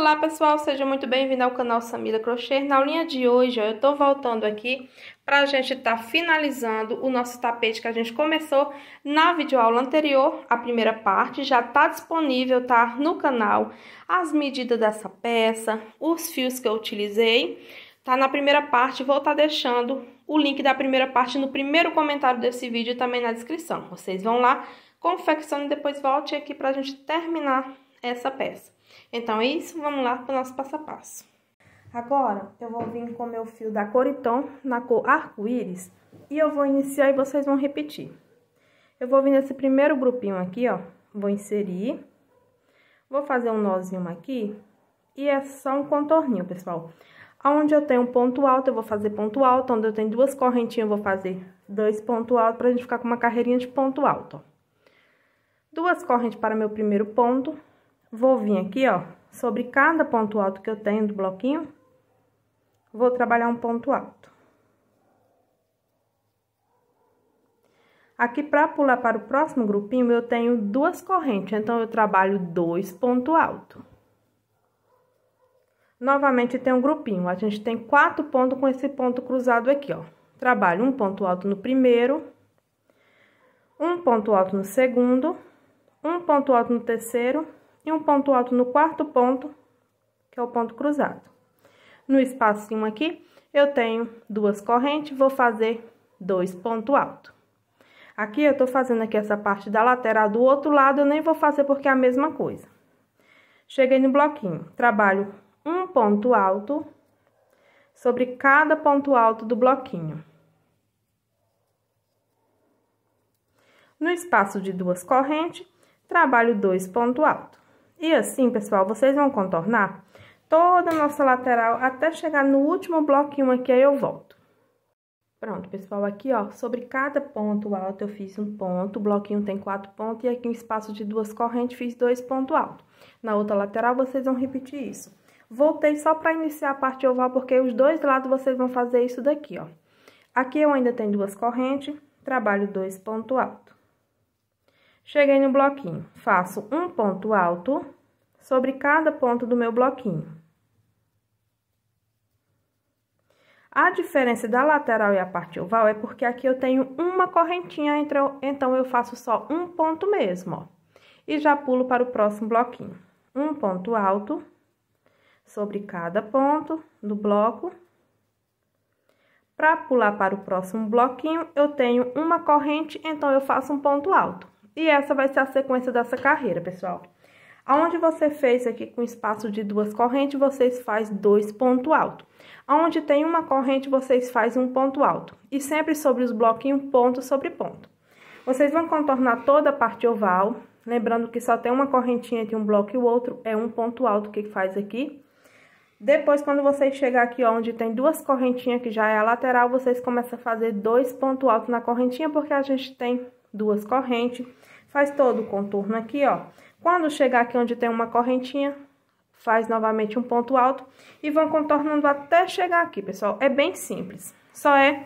Olá pessoal, seja muito bem-vindo ao canal Samira Crochê. Na linha de hoje, ó, eu tô voltando aqui pra gente tá finalizando o nosso tapete que a gente começou na videoaula anterior, a primeira parte, já tá disponível, tá, no canal, as medidas dessa peça, os fios que eu utilizei, tá na primeira parte, vou estar tá deixando o link da primeira parte no primeiro comentário desse vídeo e também na descrição. Vocês vão lá, confeccionem e depois volte aqui pra gente terminar essa peça. Então, é isso. Vamos lá para o nosso passo a passo. Agora, eu vou vir com meu fio da Coriton na cor arco-íris e eu vou iniciar e vocês vão repetir. Eu vou vir nesse primeiro grupinho aqui, ó, vou inserir, vou fazer um nozinho aqui e é só um contorninho, pessoal. Onde eu tenho um ponto alto, eu vou fazer ponto alto, onde eu tenho duas correntinhas, eu vou fazer dois pontos altos pra gente ficar com uma carreirinha de ponto alto, ó. Duas correntes para meu primeiro ponto, Vou vir aqui, ó, sobre cada ponto alto que eu tenho do bloquinho, vou trabalhar um ponto alto. Aqui, para pular para o próximo grupinho, eu tenho duas correntes, então, eu trabalho dois ponto alto. Novamente, tem um grupinho, a gente tem quatro pontos com esse ponto cruzado aqui, ó. Trabalho um ponto alto no primeiro, um ponto alto no segundo, um ponto alto no terceiro e um ponto alto no quarto ponto, que é o ponto cruzado. No espacinho aqui, eu tenho duas correntes, vou fazer dois pontos altos. Aqui, eu tô fazendo aqui essa parte da lateral do outro lado, eu nem vou fazer porque é a mesma coisa. Cheguei no bloquinho, trabalho um ponto alto sobre cada ponto alto do bloquinho. No espaço de duas correntes, trabalho dois ponto alto. E assim, pessoal, vocês vão contornar toda a nossa lateral até chegar no último bloquinho aqui, aí eu volto. Pronto, pessoal, aqui, ó, sobre cada ponto alto eu fiz um ponto, o bloquinho tem quatro pontos, e aqui um espaço de duas correntes fiz dois pontos altos. Na outra lateral, vocês vão repetir isso. Voltei só para iniciar a parte oval, porque os dois lados vocês vão fazer isso daqui, ó. Aqui eu ainda tenho duas correntes, trabalho dois pontos altos. Cheguei no bloquinho, faço um ponto alto sobre cada ponto do meu bloquinho. A diferença da lateral e a parte oval é porque aqui eu tenho uma correntinha, então, então eu faço só um ponto mesmo, ó. E já pulo para o próximo bloquinho. Um ponto alto sobre cada ponto do bloco. Para pular para o próximo bloquinho, eu tenho uma corrente, então eu faço um ponto alto. E essa vai ser a sequência dessa carreira, pessoal. Aonde você fez aqui com espaço de duas correntes, vocês faz dois ponto alto. Aonde tem uma corrente, vocês faz um ponto alto. E sempre sobre os bloquinhos, ponto sobre ponto. Vocês vão contornar toda a parte oval, lembrando que só tem uma correntinha entre um bloco e o outro, é um ponto alto que faz aqui. Depois, quando vocês chegar aqui, ó, onde tem duas correntinhas, que já é a lateral, vocês começam a fazer dois pontos altos na correntinha, porque a gente tem duas correntes, faz todo o contorno aqui, ó. Quando chegar aqui onde tem uma correntinha, faz novamente um ponto alto e vão contornando até chegar aqui, pessoal. É bem simples, só é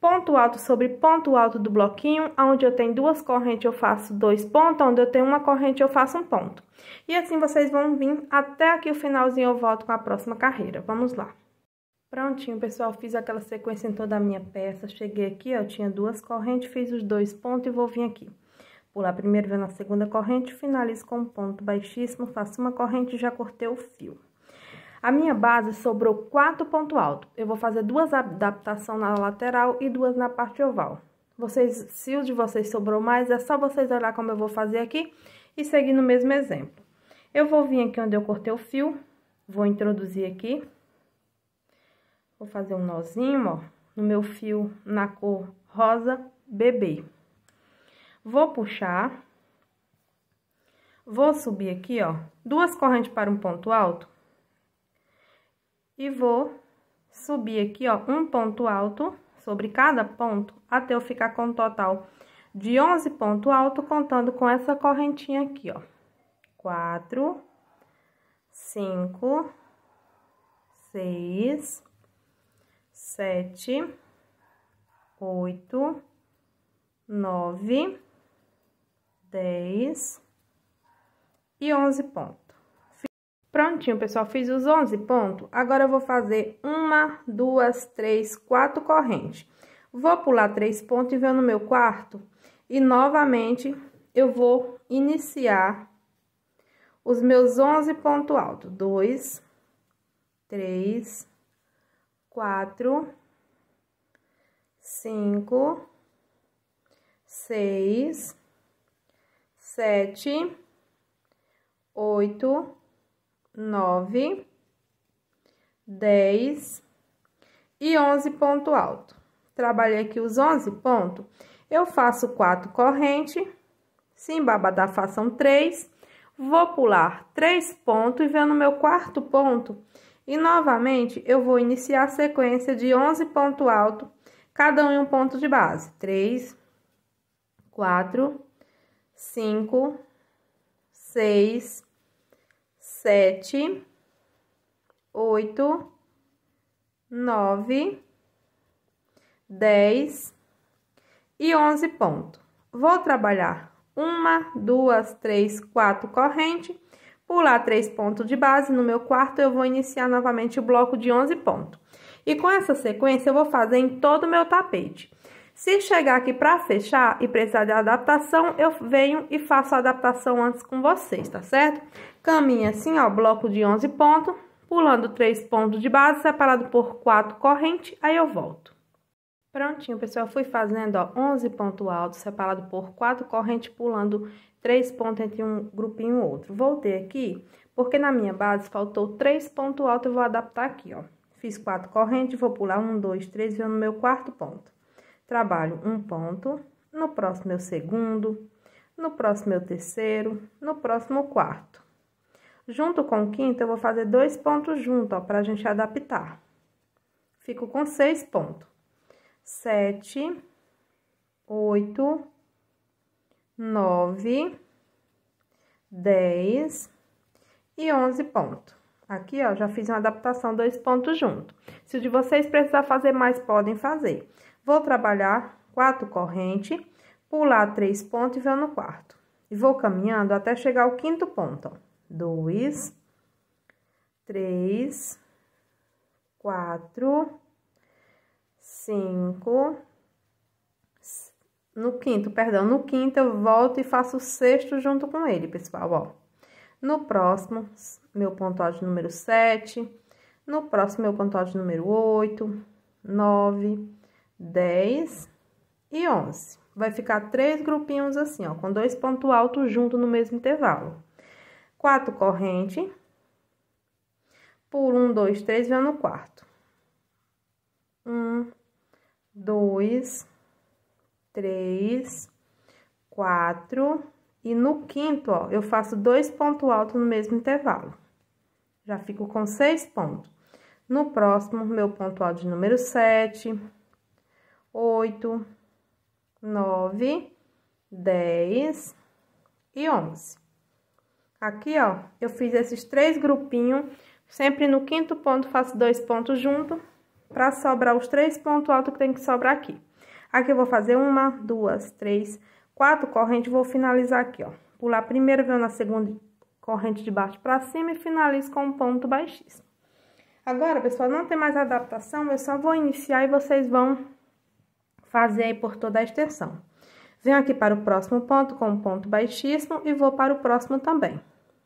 ponto alto sobre ponto alto do bloquinho, onde eu tenho duas correntes eu faço dois pontos, onde eu tenho uma corrente eu faço um ponto. E assim vocês vão vir até aqui o finalzinho, eu volto com a próxima carreira. Vamos lá. Prontinho, pessoal, fiz aquela sequência em toda a minha peça, cheguei aqui, ó, eu tinha duas correntes, fiz os dois pontos e vou vir aqui. Pular primeiro, vendo na segunda corrente, finalizo com um ponto baixíssimo, faço uma corrente e já cortei o fio. A minha base sobrou quatro pontos altos, eu vou fazer duas adaptações na lateral e duas na parte oval. Vocês, se o de vocês sobrou mais, é só vocês olhar como eu vou fazer aqui e seguir no mesmo exemplo. Eu vou vir aqui onde eu cortei o fio, vou introduzir aqui Vou fazer um nozinho, ó, no meu fio na cor rosa bebê. Vou puxar. Vou subir aqui, ó, duas correntes para um ponto alto. E vou subir aqui, ó, um ponto alto sobre cada ponto até eu ficar com um total de 11 ponto alto, contando com essa correntinha aqui, ó. 4, 5, 6, sete, oito, nove, dez e onze pontos. Prontinho, pessoal, fiz os 11 pontos. Agora, eu vou fazer uma, duas, três, quatro correntes. Vou pular três pontos e venho no meu quarto. E, novamente, eu vou iniciar os meus 11 pontos altos. Dois, três, quatro, cinco, seis, sete, oito, nove, dez e onze ponto alto. Trabalhei aqui os onze pontos. Eu faço quatro corrente, se embabadar façam três, vou pular três pontos e venho no meu quarto ponto e novamente eu vou iniciar a sequência de 11 ponto alto, cada um em um ponto de base. 3, 4, 5, 6, 7, 8, 9, 10 e 11 ponto. Vou trabalhar uma, duas, três, quatro correntes pular três pontos de base, no meu quarto eu vou iniciar novamente o bloco de 11 pontos. E com essa sequência eu vou fazer em todo o meu tapete. Se chegar aqui para fechar e precisar de adaptação, eu venho e faço a adaptação antes com vocês, tá certo? Caminha assim, ó, bloco de 11 pontos, pulando três pontos de base, separado por quatro corrente, aí eu volto. Prontinho, pessoal, fui fazendo, ó, 11 pontos altos separado por quatro correntes, pulando três pontos entre um grupinho e outro. Voltei aqui, porque na minha base faltou três pontos altos, eu vou adaptar aqui, ó. Fiz quatro correntes, vou pular um, dois, três, vou no meu quarto ponto. Trabalho um ponto, no próximo eu é segundo, no próximo eu é terceiro, no próximo é quarto. Junto com o quinto, eu vou fazer dois pontos junto, ó, pra gente adaptar. Fico com seis pontos sete, oito, nove, dez e onze pontos. Aqui, ó, já fiz uma adaptação dois pontos junto. Se o de vocês precisar fazer mais, podem fazer. Vou trabalhar quatro corrente, pular três pontos e vou no quarto. E vou caminhando até chegar ao quinto ponto, ó. Dois, três, quatro cinco. No quinto, perdão, no quinto eu volto e faço o sexto junto com ele, pessoal, ó. No próximo, meu pontual de número 7. No próximo, meu pontual de número 8, 9, 10 e 11. Vai ficar três grupinhos assim, ó, com dois pontos altos junto no mesmo intervalo. Quatro corrente. Por um, dois, três, vem no quarto dois, três, quatro. E no quinto, ó, eu faço dois pontos altos no mesmo intervalo. Já fico com seis pontos. No próximo, meu ponto alto de número sete, oito, nove, dez e onze. Aqui, ó, eu fiz esses três grupinhos. Sempre no quinto ponto, faço dois pontos juntos para sobrar os três pontos altos que tem que sobrar aqui. Aqui eu vou fazer uma, duas, três, quatro correntes, vou finalizar aqui, ó. Pular primeiro, venho na segunda corrente de baixo para cima e finalizo com um ponto baixíssimo. Agora, pessoal, não tem mais adaptação, eu só vou iniciar e vocês vão fazer aí por toda a extensão. Venho aqui para o próximo ponto com um ponto baixíssimo e vou para o próximo também.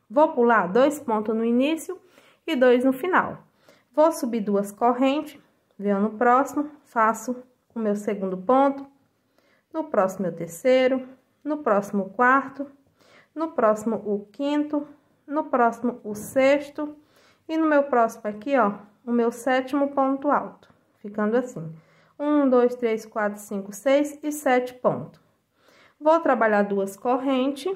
Vou pular dois pontos no início e dois no final. Vou subir duas correntes, Venho no próximo, faço o meu segundo ponto, no próximo o terceiro, no próximo o quarto, no próximo o quinto, no próximo o sexto e no meu próximo aqui, ó, o meu sétimo ponto alto, ficando assim. Um, dois, três, quatro, cinco, seis e sete pontos. Vou trabalhar duas correntes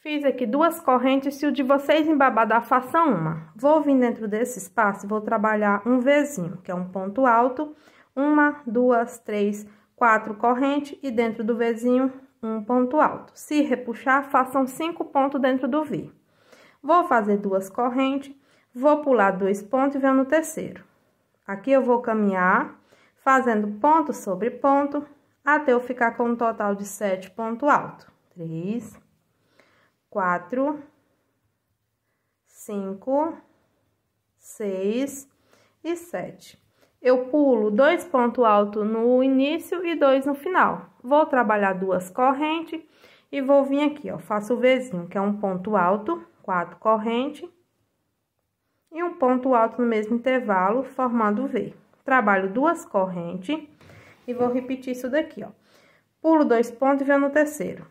Fiz aqui duas correntes, se o de vocês embabadar, faça uma. Vou vir dentro desse espaço e vou trabalhar um Vzinho, que é um ponto alto. Uma, duas, três, quatro correntes e dentro do Vzinho, um ponto alto. Se repuxar, façam cinco pontos dentro do V. Vou fazer duas correntes, vou pular dois pontos e venho no terceiro. Aqui eu vou caminhar, fazendo ponto sobre ponto, até eu ficar com um total de sete ponto alto. Três quatro, cinco, seis e sete. Eu pulo dois pontos altos no início e dois no final. Vou trabalhar duas correntes e vou vir aqui, ó, faço o Vzinho, que é um ponto alto, quatro correntes, e um ponto alto no mesmo intervalo, formando V. Trabalho duas correntes e vou repetir isso daqui, ó. Pulo dois pontos e venho no terceiro.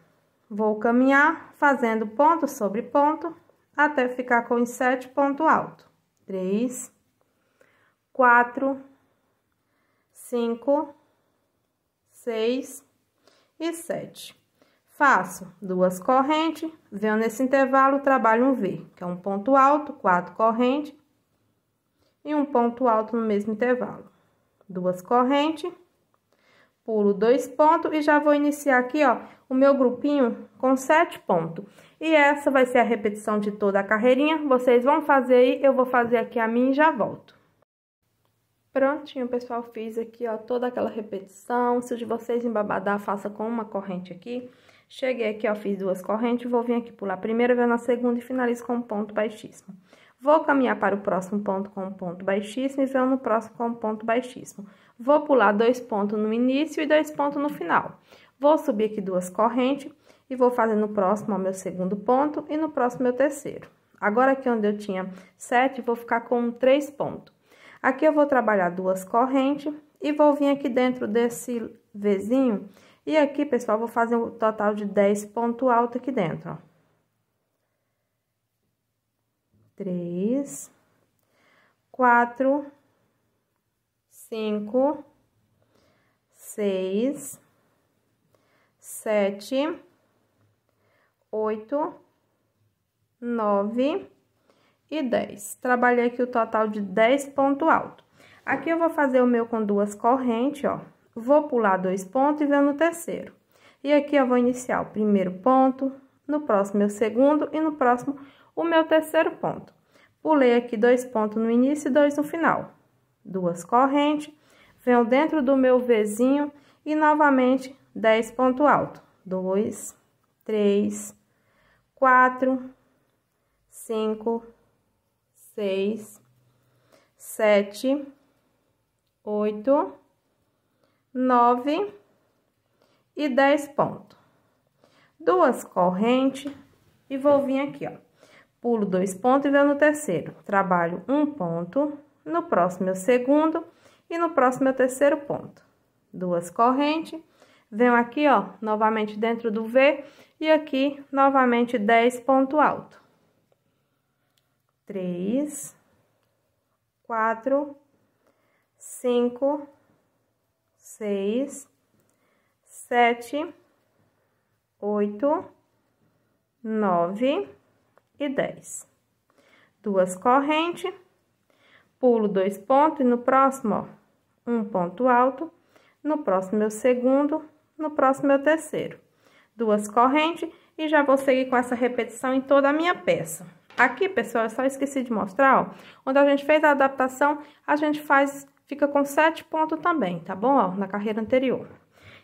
Vou caminhar fazendo ponto sobre ponto até ficar com os sete ponto alto. Três, quatro, cinco, seis e sete. Faço duas correntes, venho nesse intervalo, trabalho um V, que é um ponto alto, quatro correntes e um ponto alto no mesmo intervalo. Duas correntes pulo dois pontos e já vou iniciar aqui, ó, o meu grupinho com sete pontos. E essa vai ser a repetição de toda a carreirinha, vocês vão fazer aí, eu vou fazer aqui a minha e já volto. Prontinho, pessoal, fiz aqui, ó, toda aquela repetição, se de vocês embabadar, faça com uma corrente aqui. Cheguei aqui, ó, fiz duas correntes, vou vir aqui pular a primeira, venho na segunda e finalizo com um ponto baixíssimo. Vou caminhar para o próximo ponto com um ponto baixíssimo e venho no próximo com um ponto baixíssimo. Vou pular dois pontos no início e dois pontos no final. Vou subir aqui duas correntes e vou fazer no próximo o meu segundo ponto e no próximo meu terceiro. Agora aqui onde eu tinha sete, vou ficar com três pontos. Aqui eu vou trabalhar duas correntes e vou vir aqui dentro desse vizinho. E aqui, pessoal, vou fazer um total de 10 ponto alto aqui dentro, ó. três, quatro, cinco, seis, sete, oito, nove e dez. Trabalhei aqui o total de dez ponto alto. Aqui eu vou fazer o meu com duas correntes, ó. Vou pular dois pontos e venho no terceiro. E aqui eu vou iniciar o primeiro ponto, no próximo é o segundo e no próximo o meu terceiro ponto. Pulei aqui dois pontos no início e dois no final. Duas correntes, venho dentro do meu Vzinho e novamente 10 ponto alto. 2, 3, 4, 5, 6, 7, 8, 9 e 10 ponto, Duas correntes e vou vir aqui, ó pulo dois pontos e venho no terceiro. Trabalho um ponto, no próximo é o segundo e no próximo é o terceiro ponto. Duas correntes, venho aqui, ó, novamente dentro do V e aqui novamente 10 ponto alto. Três, quatro, cinco, seis, sete, oito, nove e 10. Duas correntes, pulo dois pontos e no próximo, ó, um ponto alto, no próximo o segundo, no próximo o terceiro. Duas correntes e já vou seguir com essa repetição em toda a minha peça. Aqui, pessoal, eu só esqueci de mostrar, ó, onde a gente fez a adaptação, a gente faz, fica com sete pontos também, tá bom? Ó, na carreira anterior.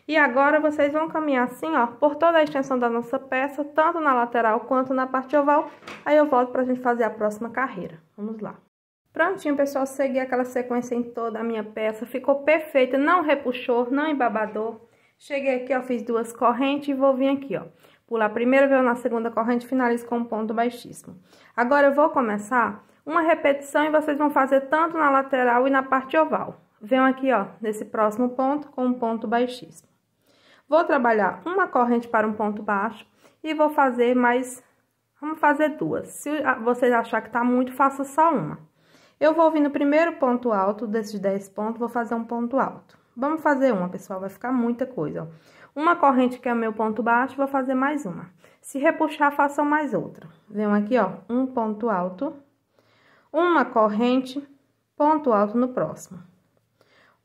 E agora vocês vão caminhar assim, ó, por toda a extensão da nossa peça, tanto na lateral quanto na parte oval. Aí eu volto pra gente fazer a próxima carreira. Vamos lá. Prontinho, pessoal, segui aquela sequência em toda a minha peça, ficou perfeita, não repuxou, não embabador. Cheguei aqui, ó, fiz duas correntes e vou vir aqui, ó. Pular a primeira, veio na segunda corrente, finalizo com um ponto baixíssimo. Agora eu vou começar uma repetição e vocês vão fazer tanto na lateral e na parte oval. Venham aqui, ó, nesse próximo ponto com um ponto baixíssimo. Vou trabalhar uma corrente para um ponto baixo e vou fazer mais, vamos fazer duas. Se vocês achar que tá muito, faça só uma. Eu vou vir no primeiro ponto alto desses 10 pontos, vou fazer um ponto alto. Vamos fazer uma, pessoal, vai ficar muita coisa, ó. Uma corrente que é o meu ponto baixo, vou fazer mais uma. Se repuxar, façam mais outra. Venham aqui, ó, um ponto alto, uma corrente, ponto alto no próximo.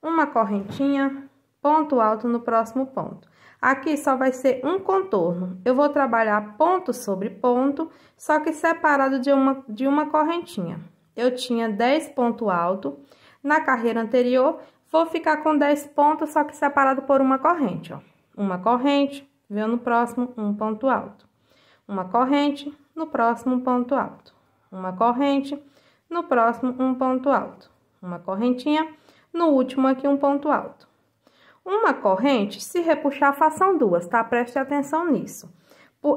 Uma correntinha, ponto alto no próximo ponto. Aqui só vai ser um contorno. Eu vou trabalhar ponto sobre ponto, só que separado de uma, de uma correntinha. Eu tinha 10 ponto alto. Na carreira anterior, vou ficar com 10 pontos, só que separado por uma corrente, ó. Uma corrente, veio no próximo um ponto alto. Uma corrente, no próximo um ponto alto. Uma corrente, no próximo um ponto alto. Uma correntinha, no último aqui um ponto alto. Uma corrente, se repuxar, façam duas, tá? Preste atenção nisso.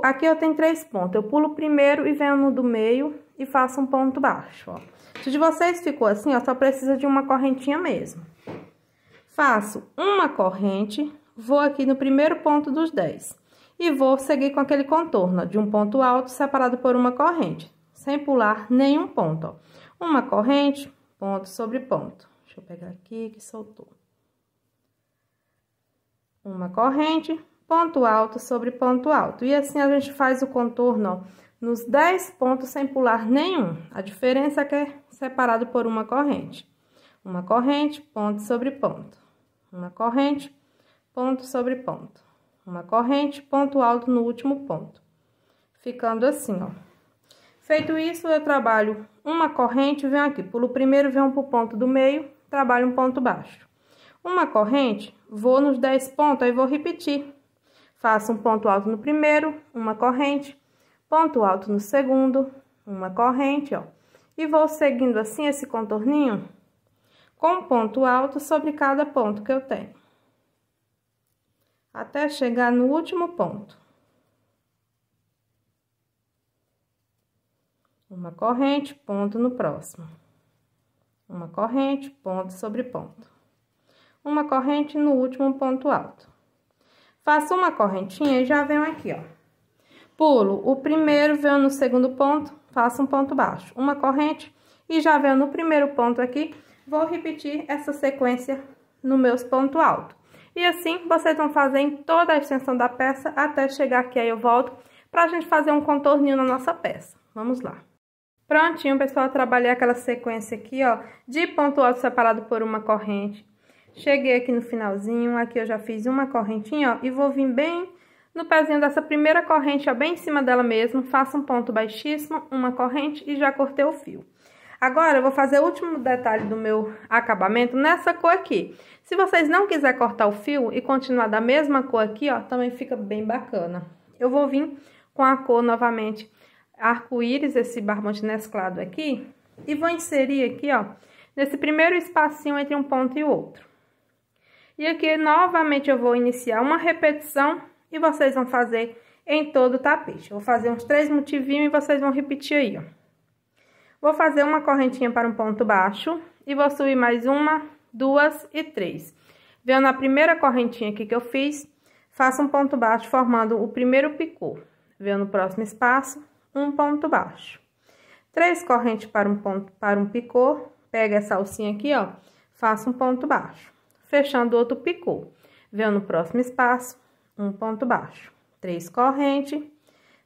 Aqui eu tenho três pontos. Eu pulo o primeiro e venho no do meio e faço um ponto baixo, ó. Se de vocês ficou assim, ó, só precisa de uma correntinha mesmo. Faço uma corrente, vou aqui no primeiro ponto dos 10. E vou seguir com aquele contorno, ó, de um ponto alto separado por uma corrente. Sem pular nenhum ponto, ó. Uma corrente, ponto sobre ponto. Deixa eu pegar aqui que soltou uma corrente, ponto alto sobre ponto alto. E assim a gente faz o contorno nos 10 pontos sem pular nenhum. A diferença é que é separado por uma corrente. Uma corrente, ponto sobre ponto. Uma corrente, ponto sobre ponto. Uma corrente, ponto alto no último ponto. Ficando assim, ó. Feito isso, eu trabalho uma corrente, venho aqui, pulo o primeiro, venho pro ponto do meio, trabalho um ponto baixo. Uma corrente, vou nos 10 pontos, aí vou repetir. Faço um ponto alto no primeiro, uma corrente, ponto alto no segundo, uma corrente, ó. E vou seguindo assim esse contorninho com ponto alto sobre cada ponto que eu tenho. Até chegar no último ponto. Uma corrente, ponto no próximo. Uma corrente, ponto sobre ponto uma corrente no último ponto alto. Faço uma correntinha e já venho aqui, ó. Pulo o primeiro, venho no segundo ponto, faço um ponto baixo. Uma corrente e já venho no primeiro ponto aqui. Vou repetir essa sequência no meus ponto alto. E assim, vocês vão fazer em toda a extensão da peça até chegar aqui, aí eu volto pra gente fazer um contorninho na nossa peça. Vamos lá. Prontinho, pessoal, trabalhei aquela sequência aqui, ó, de ponto alto separado por uma corrente Cheguei aqui no finalzinho, aqui eu já fiz uma correntinha, ó, e vou vir bem no pezinho dessa primeira corrente, ó, bem em cima dela mesmo, faço um ponto baixíssimo, uma corrente e já cortei o fio. Agora, eu vou fazer o último detalhe do meu acabamento nessa cor aqui. Se vocês não quiserem cortar o fio e continuar da mesma cor aqui, ó, também fica bem bacana. Eu vou vir com a cor novamente arco-íris, esse barbante mesclado aqui, e vou inserir aqui, ó, nesse primeiro espacinho entre um ponto e outro. E aqui, novamente, eu vou iniciar uma repetição e vocês vão fazer em todo o tapete. Eu vou fazer uns três motivinhos e vocês vão repetir aí, ó. Vou fazer uma correntinha para um ponto baixo e vou subir mais uma, duas e três. Vendo a primeira correntinha aqui que eu fiz, faço um ponto baixo formando o primeiro picô. Vendo o próximo espaço, um ponto baixo. Três correntes para um ponto para um picô, pega essa alcinha aqui, ó, Faço um ponto baixo fechando outro picô. Venho no próximo espaço, um ponto baixo, três correntes,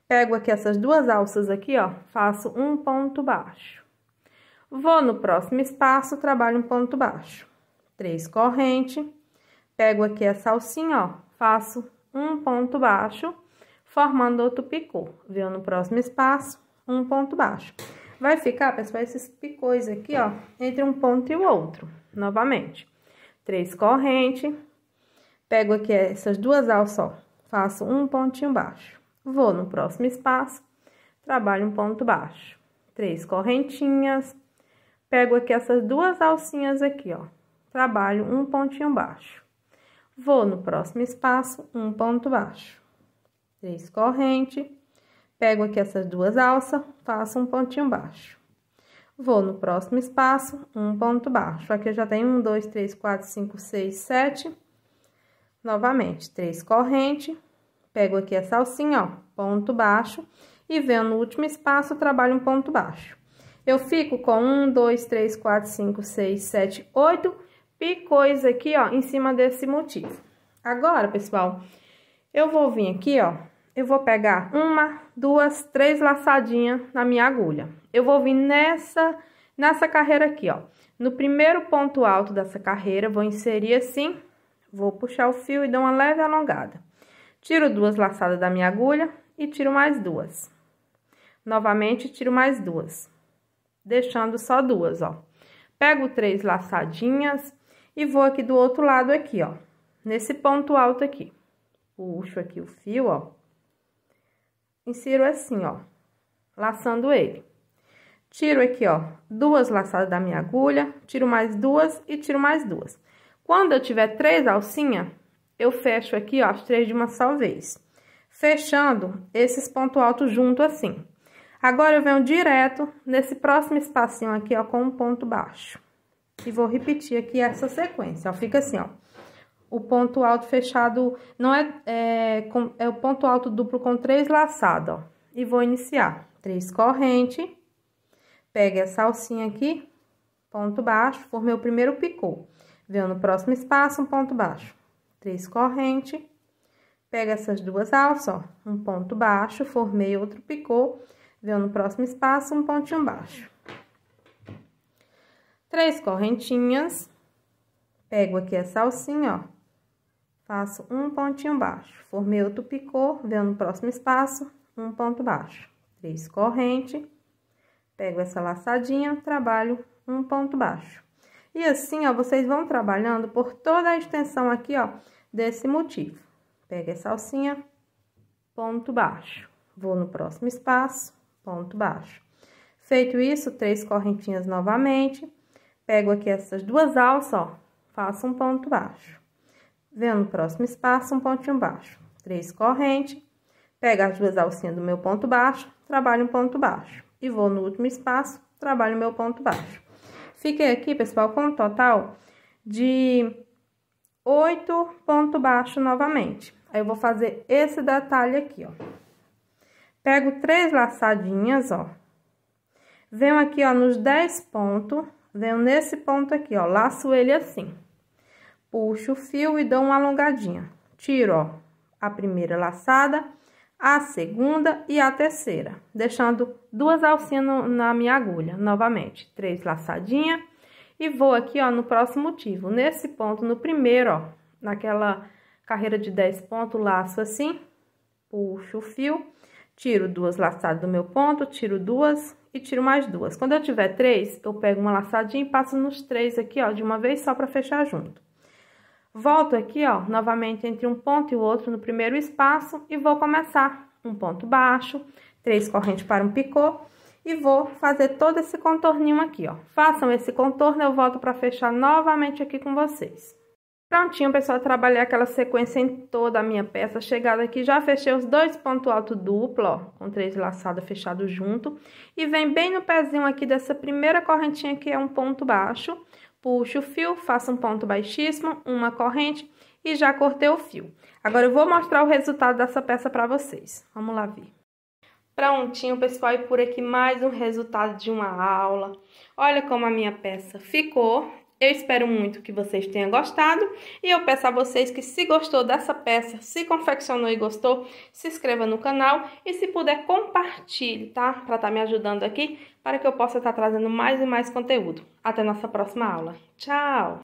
pego aqui essas duas alças aqui, ó, faço um ponto baixo. Vou no próximo espaço, trabalho um ponto baixo, três correntes, pego aqui essa alcinha, ó, faço um ponto baixo, formando outro picô. Venho no próximo espaço, um ponto baixo. Vai ficar, pessoal, esses picôs aqui, ó, entre um ponto e o outro, novamente três correntes, pego aqui essas duas alças, ó, faço um pontinho baixo, vou no próximo espaço, trabalho um ponto baixo, três correntinhas, pego aqui essas duas alcinhas aqui, ó, trabalho um pontinho baixo, vou no próximo espaço, um ponto baixo, três correntes, pego aqui essas duas alças, faço um pontinho baixo Vou no próximo espaço, um ponto baixo. Aqui eu já tenho um, dois, três, quatro, cinco, seis, sete. Novamente, três correntes. Pego aqui a salsinha, ó, ponto baixo. E venho no último espaço, trabalho um ponto baixo. Eu fico com um, dois, três, quatro, cinco, seis, sete, oito picôs aqui, ó, em cima desse motivo. Agora, pessoal, eu vou vir aqui, ó, eu vou pegar uma, duas, três laçadinhas na minha agulha. Eu vou vir nessa, nessa carreira aqui, ó. No primeiro ponto alto dessa carreira, vou inserir assim, vou puxar o fio e dar uma leve alongada. Tiro duas laçadas da minha agulha e tiro mais duas. Novamente, tiro mais duas, deixando só duas, ó. Pego três laçadinhas e vou aqui do outro lado aqui, ó, nesse ponto alto aqui. Puxo aqui o fio, ó, insiro assim, ó, laçando ele. Tiro aqui, ó, duas laçadas da minha agulha, tiro mais duas e tiro mais duas. Quando eu tiver três alcinhas, eu fecho aqui, ó, as três de uma só vez. Fechando esses pontos altos junto assim. Agora, eu venho direto nesse próximo espacinho aqui, ó, com um ponto baixo. E vou repetir aqui essa sequência, ó, fica assim, ó o ponto alto fechado, não é, é, com, é o ponto alto duplo com três laçado, ó. E vou iniciar. Três corrente, pegue essa salsinha aqui, ponto baixo, formei o primeiro picô. Venho no próximo espaço, um ponto baixo. Três corrente, pega essas duas alças, ó, um ponto baixo, formei outro picô. Venho no próximo espaço, um pontinho baixo. Três correntinhas, pego aqui a salsinha, ó Faço um pontinho baixo, formei outro picô, venho no próximo espaço, um ponto baixo. Três corrente, pego essa laçadinha, trabalho um ponto baixo. E assim, ó, vocês vão trabalhando por toda a extensão aqui, ó, desse motivo. Pega essa alcinha, ponto baixo. Vou no próximo espaço, ponto baixo. Feito isso, três correntinhas novamente. Pego aqui essas duas alças, ó, faço um ponto baixo. Venho no próximo espaço um pontinho baixo, três corrente, pego as duas alcinhas do meu ponto baixo, trabalho um ponto baixo. E vou no último espaço, trabalho meu ponto baixo. Fiquei aqui, pessoal, com um total de oito ponto baixo novamente. Aí eu vou fazer esse detalhe aqui, ó. Pego três laçadinhas, ó. Venho aqui, ó, nos dez pontos, venho nesse ponto aqui, ó, laço ele assim puxo o fio e dou uma alongadinha. Tiro, ó, a primeira laçada, a segunda e a terceira, deixando duas alcinhas no, na minha agulha, novamente, três laçadinha e vou aqui, ó, no próximo motivo, nesse ponto, no primeiro, ó, naquela carreira de 10 pontos, laço assim, puxo o fio, tiro duas laçadas do meu ponto, tiro duas e tiro mais duas. Quando eu tiver três, eu pego uma laçadinha e passo nos três aqui, ó, de uma vez só para fechar junto. Volto aqui, ó, novamente entre um ponto e o outro no primeiro espaço e vou começar um ponto baixo, três correntes para um picô e vou fazer todo esse contorninho aqui, ó. Façam esse contorno, eu volto para fechar novamente aqui com vocês. Prontinho, pessoal, trabalhei aquela sequência em toda a minha peça. Chegada aqui, já fechei os dois pontos alto duplo, ó, com três laçadas fechados junto. E vem bem no pezinho aqui dessa primeira correntinha, que é um ponto baixo puxo o fio, faço um ponto baixíssimo, uma corrente e já cortei o fio. Agora eu vou mostrar o resultado dessa peça para vocês. Vamos lá ver. Prontinho, pessoal, e por aqui mais um resultado de uma aula. Olha como a minha peça ficou. Eu espero muito que vocês tenham gostado e eu peço a vocês que se gostou dessa peça, se confeccionou e gostou, se inscreva no canal e se puder compartilhe, tá? Para estar tá me ajudando aqui, para que eu possa estar tá trazendo mais e mais conteúdo. Até nossa próxima aula. Tchau!